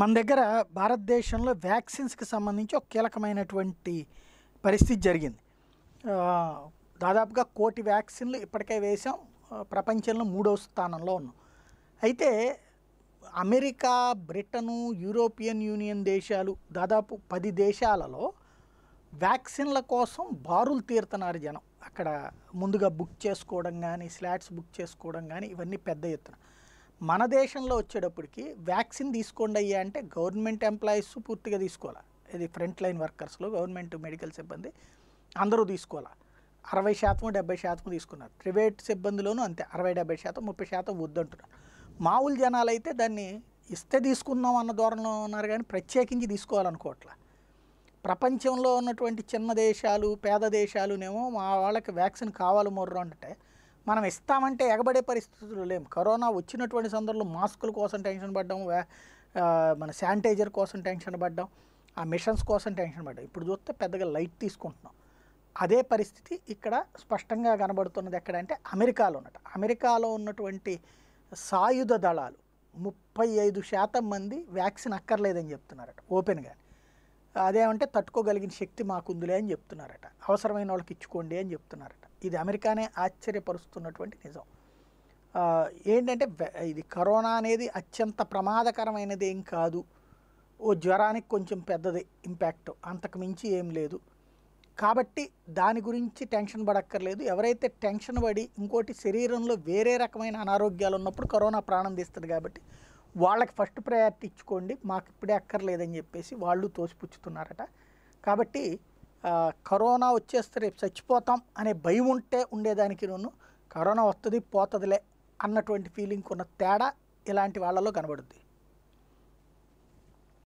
మన దగ్గర భారతదేశంలో వ్యాక్సిన్స్కి సంబంధించి ఒక కీలకమైనటువంటి పరిస్థితి జరిగింది దాదాపుగా కోటి వ్యాక్సిన్లు ఇప్పటికే వేసాం ప్రపంచంలో మూడవ స్థానంలో ఉన్నాం అయితే అమెరికా బ్రిటను యూరోపియన్ యూనియన్ దేశాలు దాదాపు పది దేశాలలో వ్యాక్సిన్ల కోసం బారులు తీరుతున్నారు జనం అక్కడ ముందుగా బుక్ చేసుకోవడం కానీ స్లాట్స్ బుక్ చేసుకోవడం కానీ ఇవన్నీ పెద్ద ఎత్తున మన దేశంలో వచ్చేటప్పటికి వ్యాక్సిన్ తీసుకోండి అయ్యా అంటే గవర్నమెంట్ ఎంప్లాయీస్ పూర్తిగా తీసుకోవాలి ఇది ఫ్రంట్ లైన్ వర్కర్స్లో గవర్నమెంట్ మెడికల్ సిబ్బంది అందరూ తీసుకోవాలి అరవై శాతం డెబ్బై శాతం తీసుకున్నారు ప్రైవేట్ సిబ్బందిలోనూ అంతే అరవై డెబ్బై శాతం ముప్పై శాతం వద్దంటున్నారు మామూలు జనాలు అయితే దాన్ని ఇస్తే తీసుకుందాం అన్న ధోరణిలో ఉన్నారు కానీ ప్రత్యేకించి తీసుకోవాలనుకోవట్ల ప్రపంచంలో ఉన్నటువంటి చిన్న దేశాలు పేద దేశాలునేమో మా వాళ్ళకి వ్యాక్సిన్ కావాలి మొర్రు అంటే మనం ఇస్తామంటే ఎగబడే పరిస్థితులు లేము కరోనా వచ్చినటువంటి సందర్భంలో మాస్కుల కోసం టెన్షన్ పడ్డాం మన శానిటైజర్ కోసం టెన్షన్ పడ్డాం ఆ మిషన్స్ కోసం టెన్షన్ పడ్డాం ఇప్పుడు చూస్తే పెద్దగా లైట్ తీసుకుంటున్నాం అదే పరిస్థితి ఇక్కడ స్పష్టంగా కనబడుతున్నది ఎక్కడంటే అమెరికాలో ఉన్నట అమెరికాలో ఉన్నటువంటి సాయుధ దళాలు ముప్పై ఐదు శాతం మంది వ్యాక్సిన్ అక్కర్లేదని చెప్తున్నారట ఓపెన్గా అదేమంటే తట్టుకోగలిగిన శక్తి మాకుందులే అని చెప్తున్నారట అవసరమైన వాళ్ళకి ఇచ్చుకోండి అని చెప్తున్నారట ఇది అమెరికానే ఆశ్చర్యపరుస్తున్నటువంటి నిజం ఏంటంటే ఇది కరోనా అనేది అత్యంత ప్రమాదకరమైనది ఏం కాదు ఓ జ్వరానికి కొంచెం పెద్దది ఇంపాక్ట్ అంతకు మించి ఏం లేదు కాబట్టి దాని గురించి టెన్షన్ పడక్కర్లేదు ఎవరైతే టెన్షన్ పడి ఇంకోటి శరీరంలో వేరే రకమైన అనారోగ్యాలు ఉన్నప్పుడు కరోనా ప్రాణం తీస్తుంది కాబట్టి వాళ్ళకి ఫస్ట్ ప్రయారిటీ ఇచ్చుకోండి మాకు ఇప్పుడే అక్కర్లేదని చెప్పేసి వాళ్ళు తోసిపుచ్చుతున్నారట కాబట్టి కరోనా వచ్చేస్తే రేపు చచ్చిపోతాం అనే భయం ఉంటే ఉండేదానికి నన్ను కరోనా వస్తుంది పోతుందిలే అన్నటువంటి ఫీలింగ్ ఉన్న తేడా ఇలాంటి వాళ్ళలో కనబడుద్ది